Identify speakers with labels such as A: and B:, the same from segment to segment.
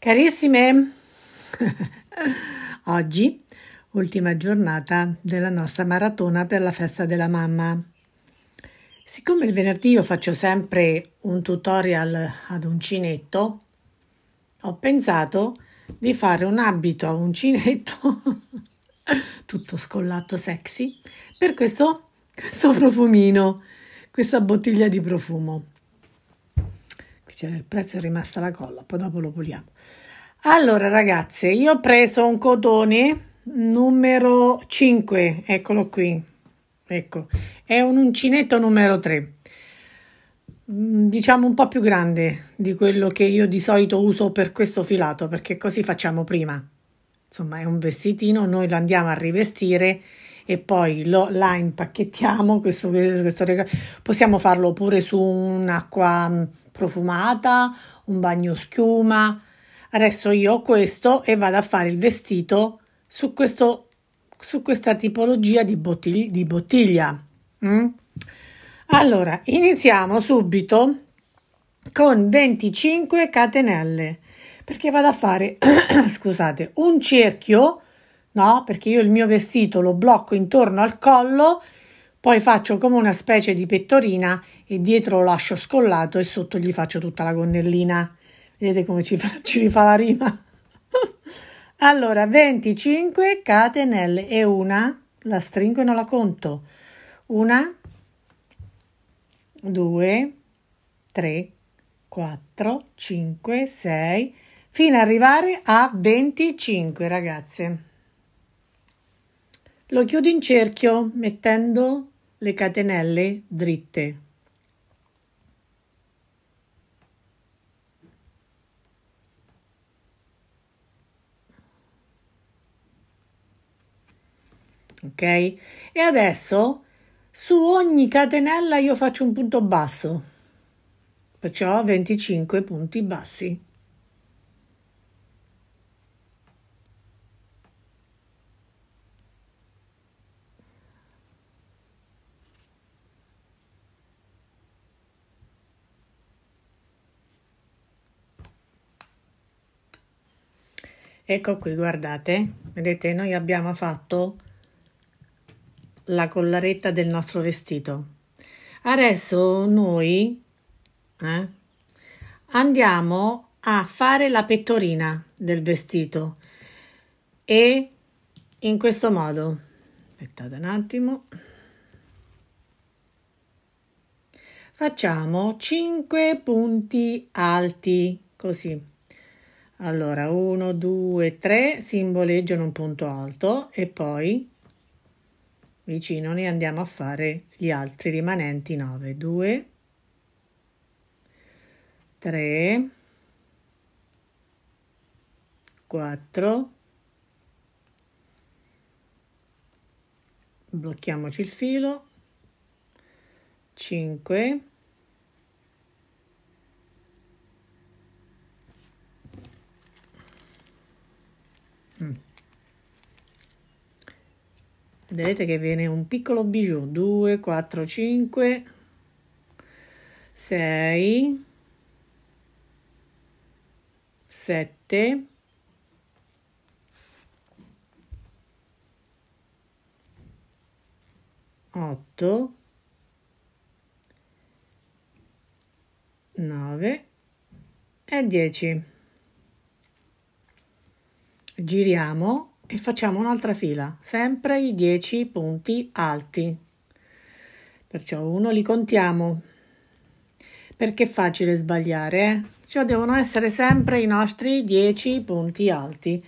A: Carissime, oggi ultima giornata della nostra maratona per la festa della mamma. Siccome il venerdì io faccio sempre un tutorial ad uncinetto, ho pensato di fare un abito a uncinetto tutto scollato sexy per questo, questo profumino, questa bottiglia di profumo cioè nel prezzo è rimasta la colla, poi dopo lo puliamo. Allora ragazze, io ho preso un cotone numero 5, eccolo qui, ecco, è un uncinetto numero 3, mm, diciamo un po' più grande di quello che io di solito uso per questo filato, perché così facciamo prima. Insomma è un vestitino, noi lo andiamo a rivestire e poi lo, la impacchettiamo, questo, questo Possiamo farlo pure su un'acqua mm, profumata, un bagno schiuma. Adesso io ho questo e vado a fare il vestito su, questo, su questa tipologia di, bottigli, di bottiglia. Mm? Allora, iniziamo subito con 25 catenelle perché vado a fare scusate un cerchio no? Perché io il mio vestito lo blocco intorno al collo, poi faccio come una specie di pettorina e dietro lo lascio scollato e sotto gli faccio tutta la gonnellina. Vedete come ci, fa, ci rifà la rima? allora, 25 catenelle e una, la stringo e non la conto. Una, due, tre, quattro, cinque, sei, fino ad arrivare a 25, ragazze. Lo chiudo in cerchio mettendo le catenelle dritte. ok? E adesso su ogni catenella io faccio un punto basso, perciò 25 punti bassi. Ecco qui, guardate, vedete, noi abbiamo fatto la collaretta del nostro vestito. Adesso noi eh, andiamo a fare la pettorina del vestito e in questo modo, aspettate un attimo, facciamo 5 punti alti, così. Allora, 1, 2, 3 simboleggiano un punto alto e poi vicino ne andiamo a fare gli altri rimanenti 9, 2, 3, 4, blocchiamoci il filo, 5, vedete che viene un piccolo bijou 2 4 5 6 7 8 9 e 10 giriamo e facciamo un'altra fila, sempre i 10 punti alti. Perciò uno li contiamo, perché è facile sbagliare, eh? cioè devono essere sempre i nostri 10 punti alti.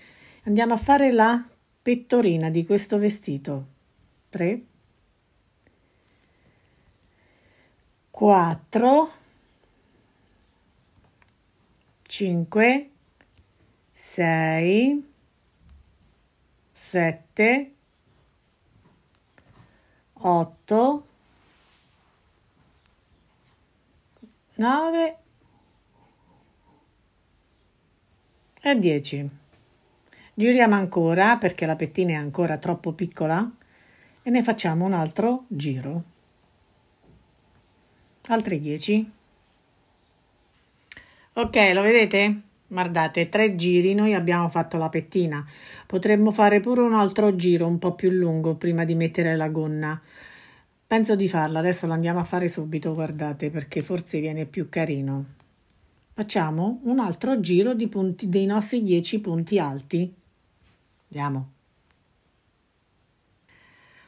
A: Andiamo a fare la pettorina di questo vestito. 3, 4, 5, 6, 7, 8, 9 e 10. Giriamo ancora perché la pettina è ancora troppo piccola e ne facciamo un altro giro. Altri 10. Ok, lo vedete? Guardate, tre giri noi abbiamo fatto la pettina. Potremmo fare pure un altro giro un po' più lungo prima di mettere la gonna. Penso di farla, adesso lo andiamo a fare subito, guardate, perché forse viene più carino. Facciamo un altro giro punti, dei nostri 10 punti alti. Andiamo.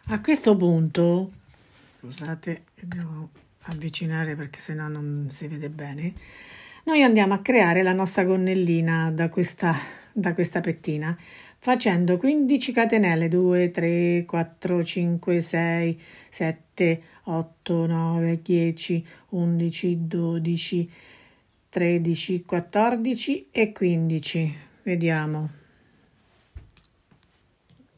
A: A questo punto, scusate, devo avvicinare perché sennò non si vede bene noi andiamo a creare la nostra gonnellina da questa, da questa pettina facendo 15 catenelle 2 3 4 5 6 7 8 9 10 11 12 13 14 e 15 vediamo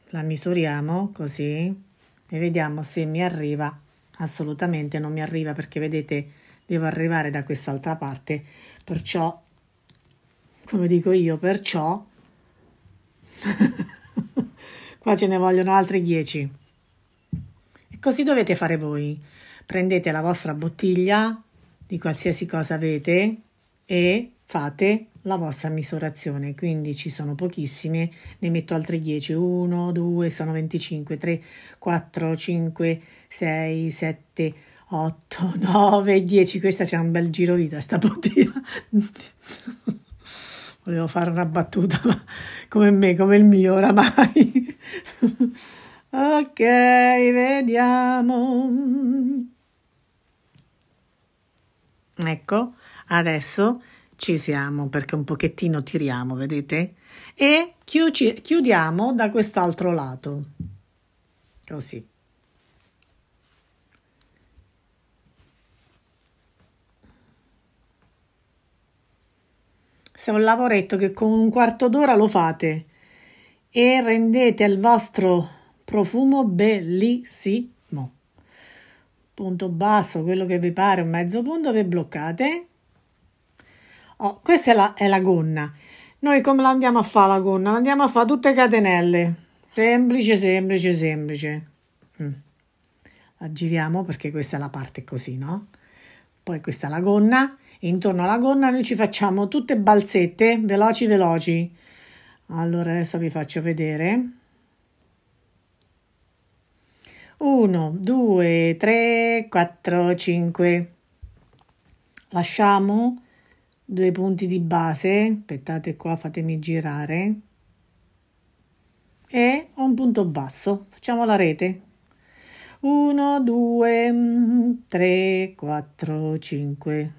A: la misuriamo così e vediamo se mi arriva assolutamente non mi arriva perché vedete devo arrivare da quest'altra parte Perciò, come dico io, perciò, qua ce ne vogliono altri 10. E così dovete fare voi. Prendete la vostra bottiglia di qualsiasi cosa avete e fate la vostra misurazione. Quindi ci sono pochissime, ne metto altre 10. 1, 2, sono 25, 3, 4, 5, 6, 7, 8. 8, 9, 10. Questa c'è un bel giro di sta poteva. Volevo fare una battuta come me, come il mio oramai. ok, vediamo. Ecco, adesso ci siamo perché un pochettino tiriamo, vedete? E chiudiamo da quest'altro lato. Così. ragazzi un lavoretto che con un quarto d'ora lo fate e rendete il vostro profumo bellissimo. Punto basso, quello che vi pare, un mezzo punto, vi bloccate. Oh, questa è la, è la gonna. Noi come la andiamo a fare la gonna? La andiamo a fare tutte catenelle. Semplice, semplice, semplice. Mm. La giriamo perché questa è la parte così, no? Poi questa è la gonna intorno alla gonna noi ci facciamo tutte balzette veloci veloci allora adesso vi faccio vedere 1 2 3 4 5 lasciamo due punti di base aspettate qua fatemi girare e un punto basso facciamo la rete 1 2 3 4 5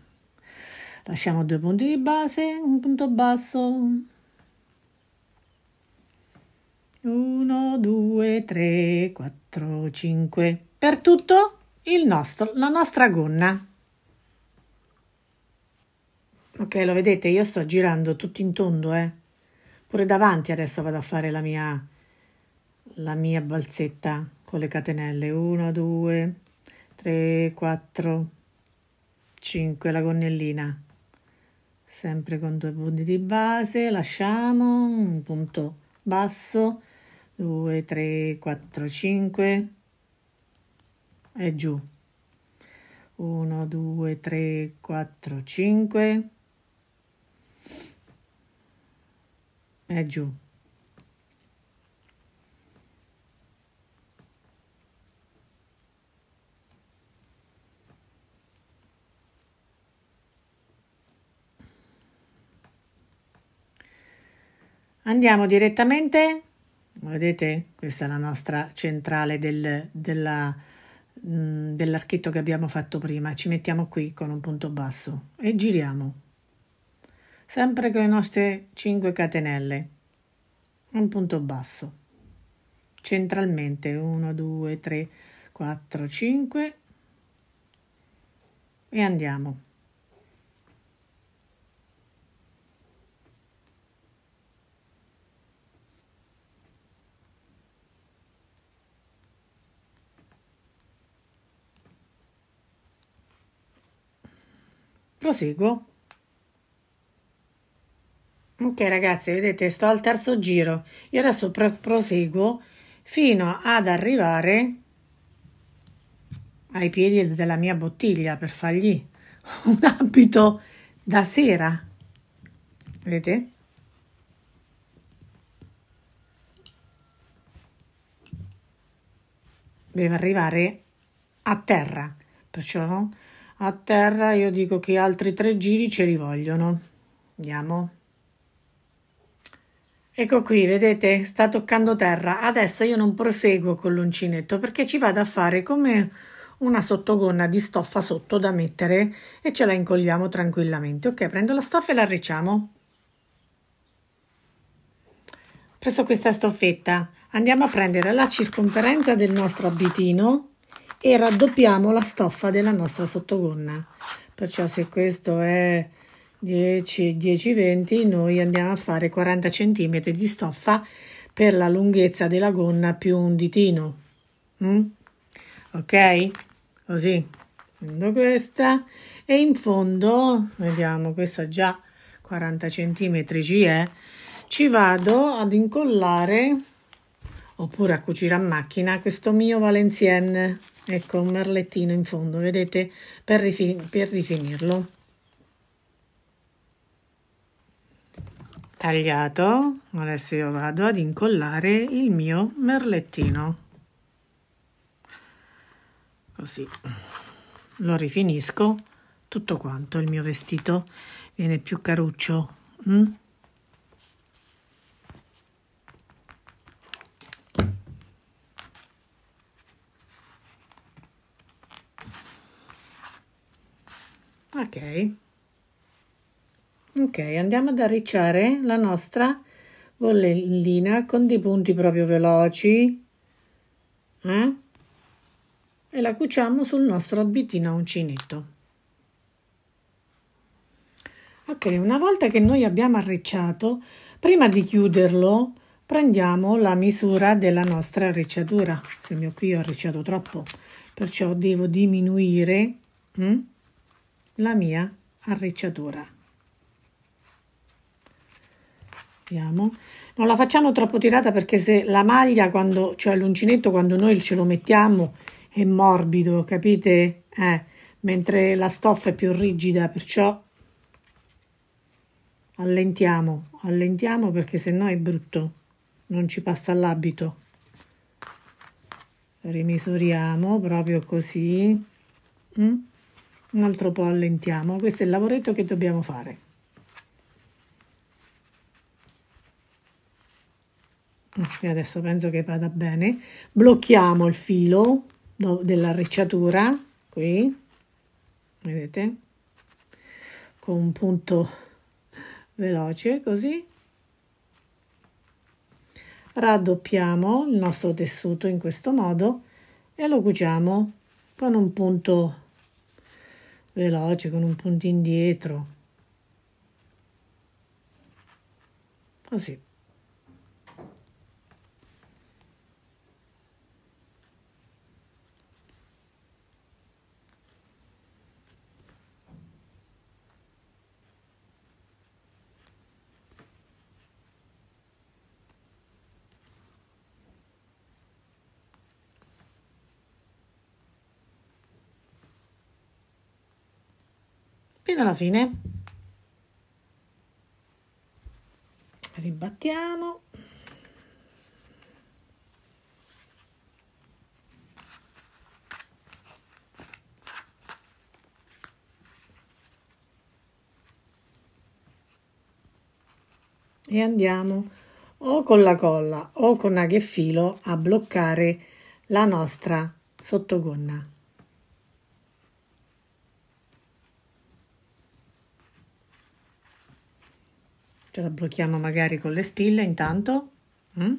A: lasciamo due punti di base un punto basso 1 2 3 4 5 per tutto il nostro la nostra gonna ok lo vedete io sto girando tutto in tondo eh pure davanti adesso vado a fare la mia la mia balzetta con le catenelle 1 2 3 4 5 la gonnellina sempre con due punti di base lasciamo un punto basso 2 3 4 5 e giù 1 2 3 4 5 e giù Andiamo direttamente, vedete questa è la nostra centrale del, della, mh, mm, dell'archetto che abbiamo fatto prima, ci mettiamo qui con un punto basso e giriamo, sempre con le nostre 5 catenelle, un punto basso, centralmente 1, 2, 3, 4, 5 e andiamo. proseguo ok ragazzi vedete sto al terzo giro io adesso proseguo fino ad arrivare ai piedi della mia bottiglia per fargli un abito da sera vedete deve arrivare a terra perciò a terra io dico che altri tre giri ce li vogliono andiamo ecco qui vedete sta toccando terra adesso io non proseguo con l'uncinetto perché ci vado a fare come una sottogonna di stoffa sotto da mettere e ce la incolliamo tranquillamente ok prendo la stoffa e la arricciamo preso questa stoffetta andiamo a prendere la circonferenza del nostro abitino e raddoppiamo la stoffa della nostra sottogonna perciò se questo è 10 10 20 noi andiamo a fare 40 cm di stoffa per la lunghezza della gonna più un ditino mm? ok così prendo questa e in fondo vediamo questa già 40 cm ci è ci vado ad incollare oppure a cucire a macchina questo mio valenciennes ecco un merlettino in fondo vedete per, rifin per rifinirlo tagliato adesso io vado ad incollare il mio merlettino così lo rifinisco tutto quanto il mio vestito viene più caruccio mm? ok ok andiamo ad arricciare la nostra bollina con dei punti proprio veloci eh? e la cuciamo sul nostro abitino a uncinetto ok una volta che noi abbiamo arricciato prima di chiuderlo prendiamo la misura della nostra arricciatura se mio qui ho arricciato troppo perciò devo diminuire hm? la mia arricciatura. Vediamo. Non la facciamo troppo tirata perché se la maglia, quando, cioè l'uncinetto, quando noi ce lo mettiamo è morbido, capite? Eh, mentre la stoffa è più rigida, perciò allentiamo, allentiamo perché sennò è brutto, non ci passa l'abito. Rimisuriamo proprio così. Mm? un altro po' allentiamo questo è il lavoretto che dobbiamo fare ah, e adesso penso che vada bene blocchiamo il filo dell'arricciatura qui vedete con un punto veloce così raddoppiamo il nostro tessuto in questo modo e lo cuciamo con un punto veloce con un punto indietro così ah, fino alla fine ribattiamo e andiamo o con la colla o con aghe filo a bloccare la nostra sottogonna Ce la blocchiamo magari con le spille intanto. Mm?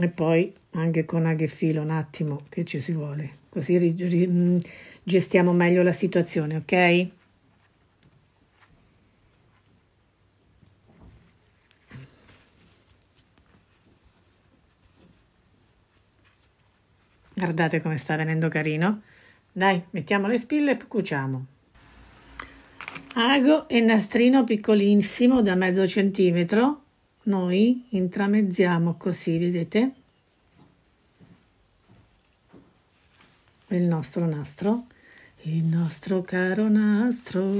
A: E poi anche con aghe e filo un attimo che ci si vuole, così mm, gestiamo meglio la situazione, ok? Guardate come sta venendo carino. Dai, mettiamo le spille e cuciamo. Ago e nastrino piccolissimo da mezzo centimetro. Noi intramezziamo così, vedete? Il nostro nastro. Il nostro caro nastro.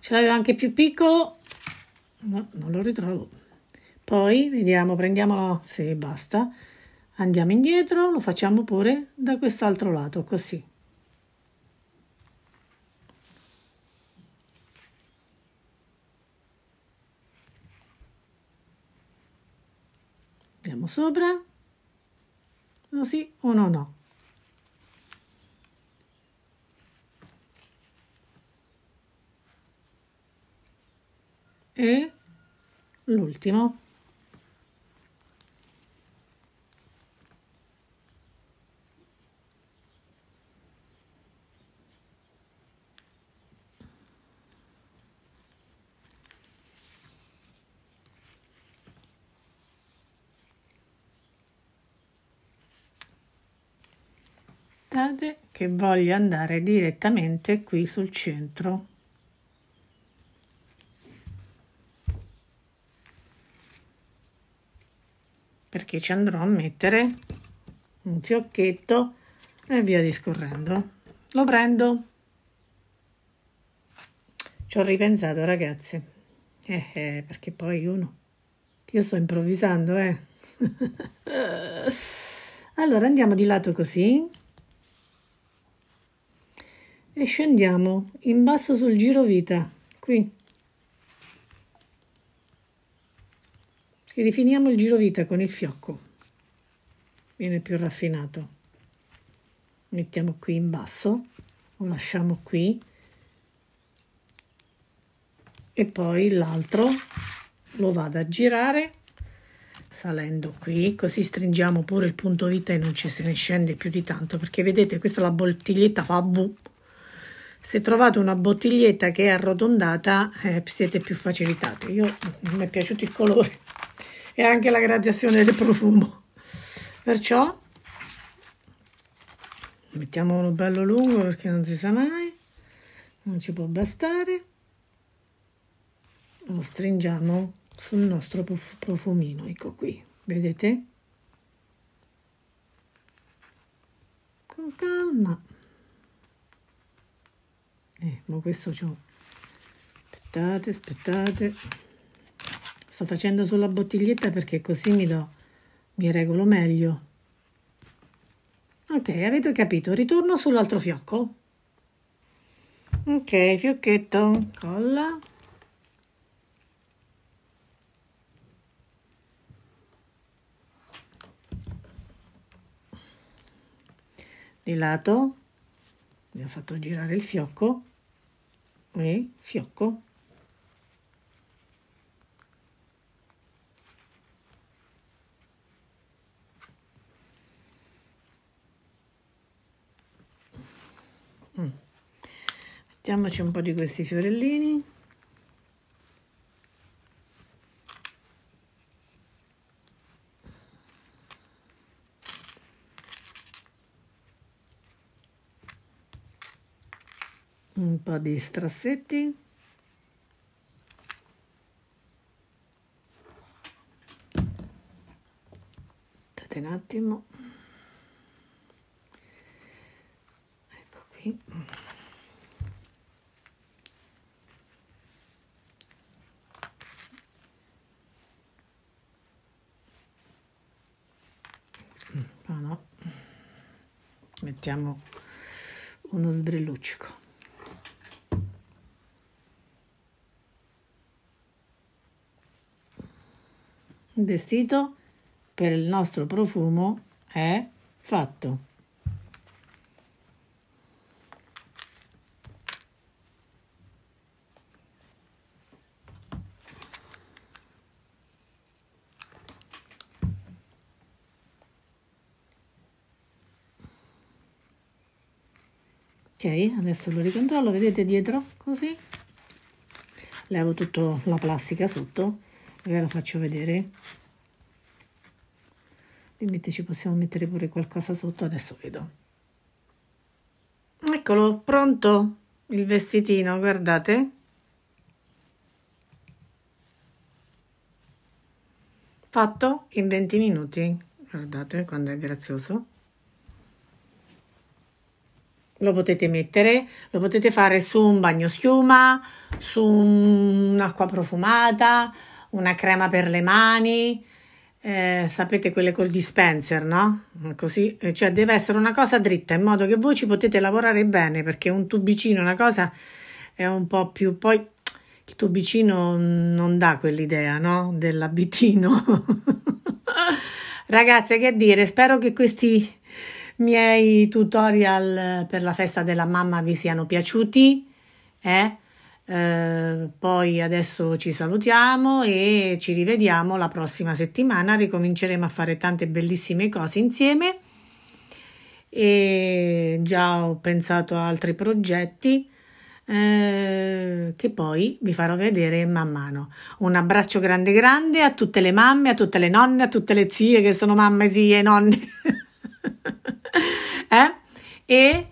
A: Ce l'avevo anche più piccolo. No, non lo ritrovo. Poi vediamo, prendiamo sì, basta. Andiamo indietro, lo facciamo pure da quest'altro lato, così. Andiamo sopra, uno oh sì, uno no. E l'ultimo. che voglio andare direttamente qui sul centro perché ci andrò a mettere un fiocchetto e via discorrendo lo prendo ci ho ripensato ragazzi eh, eh, perché poi uno io sto improvvisando eh allora andiamo di lato così e scendiamo in basso sul giro vita qui e rifiniamo il giro vita con il fiocco viene più raffinato mettiamo qui in basso lo lasciamo qui e poi l'altro lo vado a girare salendo qui così stringiamo pure il punto vita e non ci se ne scende più di tanto perché vedete questa è la bottiglietta fa V se trovate una bottiglietta che è arrotondata eh, siete più facilitati io mm, mi è piaciuto il colore e anche la gradazione del profumo perciò mettiamolo bello lungo perché non si sa mai non ci può bastare lo stringiamo sul nostro profumino ecco qui vedete con calma eh, ma questo c'ho aspettate aspettate sto facendo sulla bottiglietta perché così mi do mi regolo meglio ok avete capito ritorno sull'altro fiocco ok fiocchetto colla di lato ho fatto girare il fiocco eh, fiocco. Mm. Mettiamoci un po' di questi fiorellini. po' di strassetti state un attimo ecco qui ah no mettiamo uno sbrilluccico Un vestito per il nostro profumo è fatto. ok adesso lo ricontrollo vedete dietro così levo tutta la plastica sotto ve la faccio vedere limite ci possiamo mettere pure qualcosa sotto adesso vedo eccolo pronto il vestitino guardate fatto in 20 minuti guardate quando è grazioso lo potete mettere, lo potete fare su un bagno schiuma su un'acqua profumata, una crema per le mani, eh, sapete quelle col dispenser, no? Così, eh, cioè deve essere una cosa dritta in modo che voi ci potete lavorare bene perché un tubicino, una cosa è un po' più poi il tubicino non dà quell'idea, no? Dell'abitino. Ragazze, che dire, spero che questi miei tutorial per la festa della mamma vi siano piaciuti, eh? Ehm, poi adesso ci salutiamo e ci rivediamo la prossima settimana. Ricominceremo a fare tante bellissime cose insieme. E già ho pensato a altri progetti eh, che poi vi farò vedere man mano. Un abbraccio grande grande a tutte le mamme, a tutte le nonne, a tutte le zie che sono mamme, zie e nonne. eh? E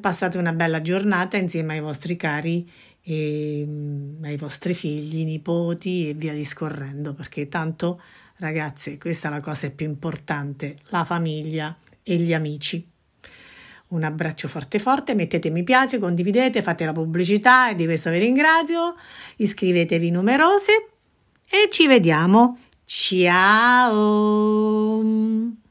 A: passate una bella giornata insieme ai vostri cari e, ehm, ai vostri figli, nipoti e via discorrendo, perché tanto ragazzi questa è la cosa più importante, la famiglia e gli amici. Un abbraccio forte forte, mettete mi piace, condividete, fate la pubblicità e di questo vi ringrazio, iscrivetevi numerose e ci vediamo. Ciao!